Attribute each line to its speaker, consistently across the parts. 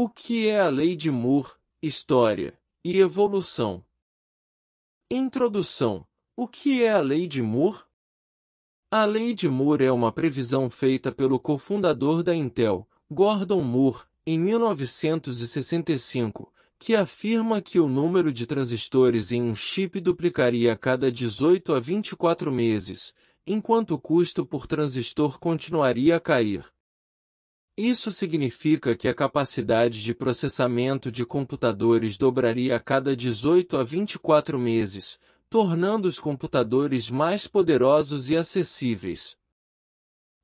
Speaker 1: O que é a lei de Moore, história e evolução? Introdução. O que é a lei de Moore? A lei de Moore é uma previsão feita pelo cofundador da Intel, Gordon Moore, em 1965, que afirma que o número de transistores em um chip duplicaria a cada 18 a 24 meses, enquanto o custo por transistor continuaria a cair. Isso significa que a capacidade de processamento de computadores dobraria a cada 18 a 24 meses, tornando os computadores mais poderosos e acessíveis.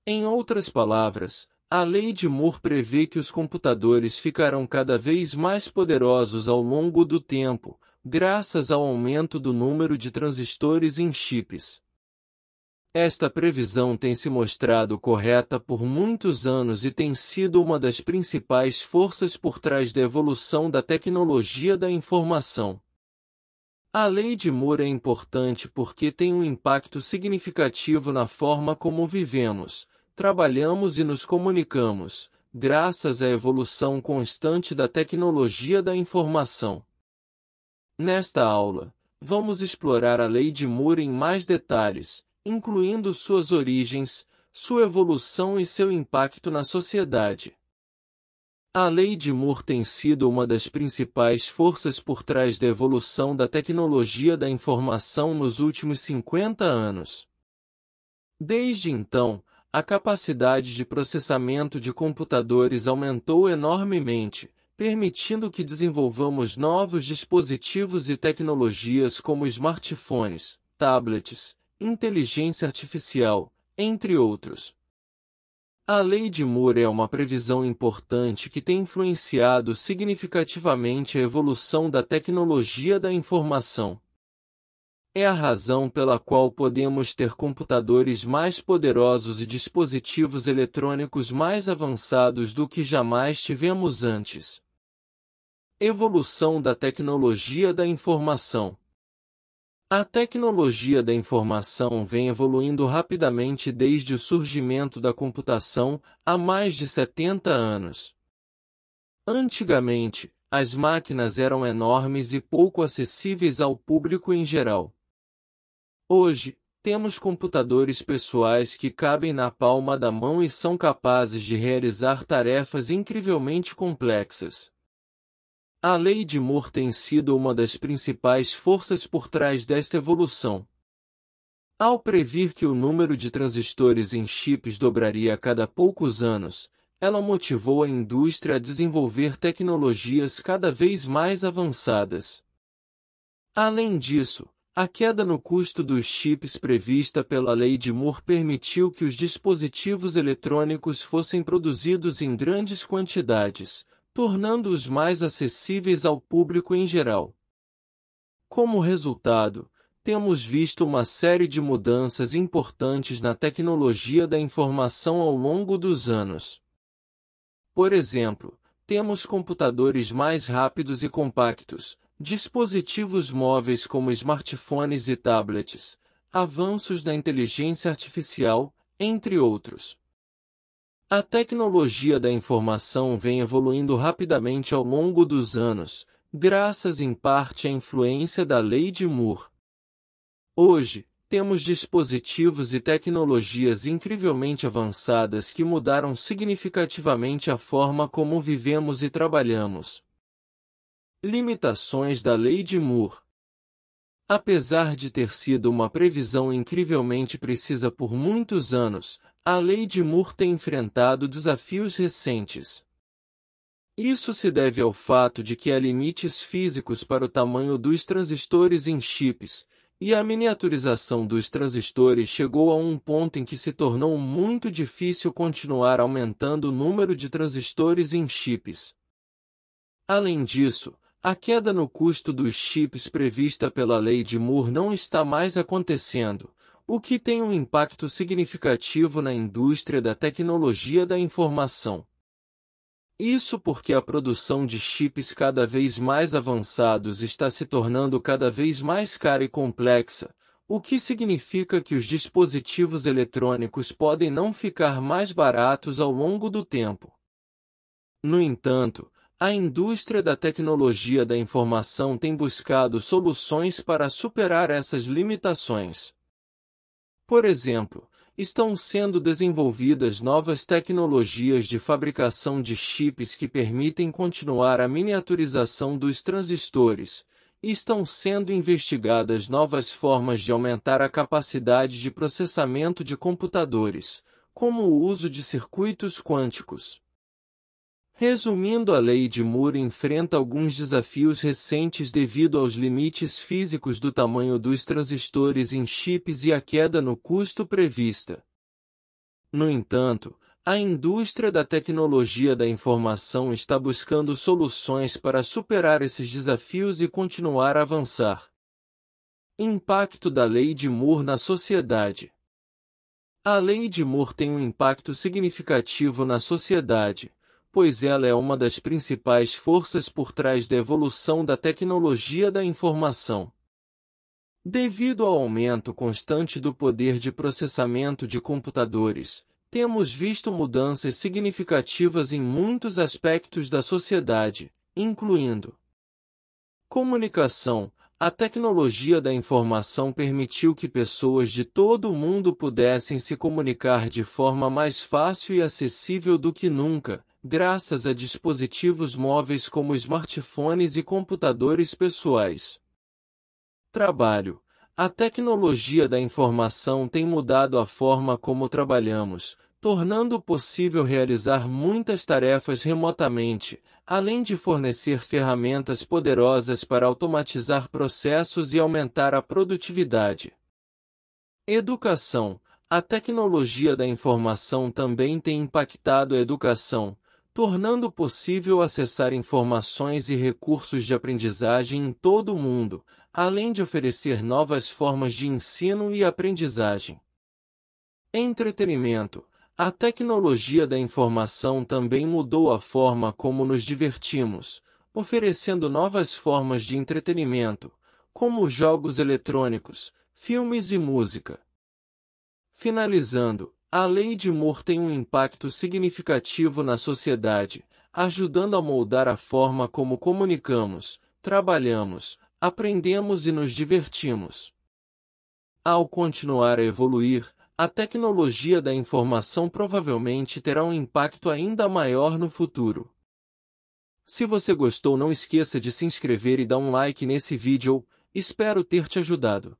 Speaker 1: Em outras palavras, a lei de Moore prevê que os computadores ficarão cada vez mais poderosos ao longo do tempo, graças ao aumento do número de transistores em chips. Esta previsão tem se mostrado correta por muitos anos e tem sido uma das principais forças por trás da evolução da tecnologia da informação. A lei de Moore é importante porque tem um impacto significativo na forma como vivemos, trabalhamos e nos comunicamos, graças à evolução constante da tecnologia da informação. Nesta aula, vamos explorar a lei de Moore em mais detalhes incluindo suas origens, sua evolução e seu impacto na sociedade. A lei de Moore tem sido uma das principais forças por trás da evolução da tecnologia da informação nos últimos 50 anos. Desde então, a capacidade de processamento de computadores aumentou enormemente, permitindo que desenvolvamos novos dispositivos e tecnologias como smartphones, tablets, inteligência artificial, entre outros. A Lei de Moore é uma previsão importante que tem influenciado significativamente a evolução da tecnologia da informação. É a razão pela qual podemos ter computadores mais poderosos e dispositivos eletrônicos mais avançados do que jamais tivemos antes. Evolução da tecnologia da informação a tecnologia da informação vem evoluindo rapidamente desde o surgimento da computação, há mais de 70 anos. Antigamente, as máquinas eram enormes e pouco acessíveis ao público em geral. Hoje, temos computadores pessoais que cabem na palma da mão e são capazes de realizar tarefas incrivelmente complexas. A lei de Moore tem sido uma das principais forças por trás desta evolução. Ao prever que o número de transistores em chips dobraria a cada poucos anos, ela motivou a indústria a desenvolver tecnologias cada vez mais avançadas. Além disso, a queda no custo dos chips prevista pela lei de Moore permitiu que os dispositivos eletrônicos fossem produzidos em grandes quantidades, tornando-os mais acessíveis ao público em geral. Como resultado, temos visto uma série de mudanças importantes na tecnologia da informação ao longo dos anos. Por exemplo, temos computadores mais rápidos e compactos, dispositivos móveis como smartphones e tablets, avanços na inteligência artificial, entre outros. A tecnologia da informação vem evoluindo rapidamente ao longo dos anos, graças em parte à influência da Lei de Moore. Hoje, temos dispositivos e tecnologias incrivelmente avançadas que mudaram significativamente a forma como vivemos e trabalhamos. Limitações da Lei de Moore Apesar de ter sido uma previsão incrivelmente precisa por muitos anos, a lei de Moore tem enfrentado desafios recentes. Isso se deve ao fato de que há limites físicos para o tamanho dos transistores em chips, e a miniaturização dos transistores chegou a um ponto em que se tornou muito difícil continuar aumentando o número de transistores em chips. Além disso, a queda no custo dos chips prevista pela lei de Moore não está mais acontecendo, o que tem um impacto significativo na indústria da tecnologia da informação. Isso porque a produção de chips cada vez mais avançados está se tornando cada vez mais cara e complexa, o que significa que os dispositivos eletrônicos podem não ficar mais baratos ao longo do tempo. No entanto, a indústria da tecnologia da informação tem buscado soluções para superar essas limitações. Por exemplo, estão sendo desenvolvidas novas tecnologias de fabricação de chips que permitem continuar a miniaturização dos transistores, e estão sendo investigadas novas formas de aumentar a capacidade de processamento de computadores, como o uso de circuitos quânticos. Resumindo, a lei de Moore enfrenta alguns desafios recentes devido aos limites físicos do tamanho dos transistores em chips e a queda no custo prevista. No entanto, a indústria da tecnologia da informação está buscando soluções para superar esses desafios e continuar a avançar. Impacto da Lei de Moore na sociedade. A Lei de Moore tem um impacto significativo na sociedade pois ela é uma das principais forças por trás da evolução da tecnologia da informação. Devido ao aumento constante do poder de processamento de computadores, temos visto mudanças significativas em muitos aspectos da sociedade, incluindo comunicação. A tecnologia da informação permitiu que pessoas de todo o mundo pudessem se comunicar de forma mais fácil e acessível do que nunca, graças a dispositivos móveis como smartphones e computadores pessoais. Trabalho. A tecnologia da informação tem mudado a forma como trabalhamos, tornando possível realizar muitas tarefas remotamente, além de fornecer ferramentas poderosas para automatizar processos e aumentar a produtividade. Educação. A tecnologia da informação também tem impactado a educação, tornando possível acessar informações e recursos de aprendizagem em todo o mundo, além de oferecer novas formas de ensino e aprendizagem. Entretenimento A tecnologia da informação também mudou a forma como nos divertimos, oferecendo novas formas de entretenimento, como jogos eletrônicos, filmes e música. Finalizando, a lei de Moore tem um impacto significativo na sociedade, ajudando a moldar a forma como comunicamos, trabalhamos, aprendemos e nos divertimos. Ao continuar a evoluir, a tecnologia da informação provavelmente terá um impacto ainda maior no futuro. Se você gostou não esqueça de se inscrever e dar um like nesse vídeo, espero ter te ajudado.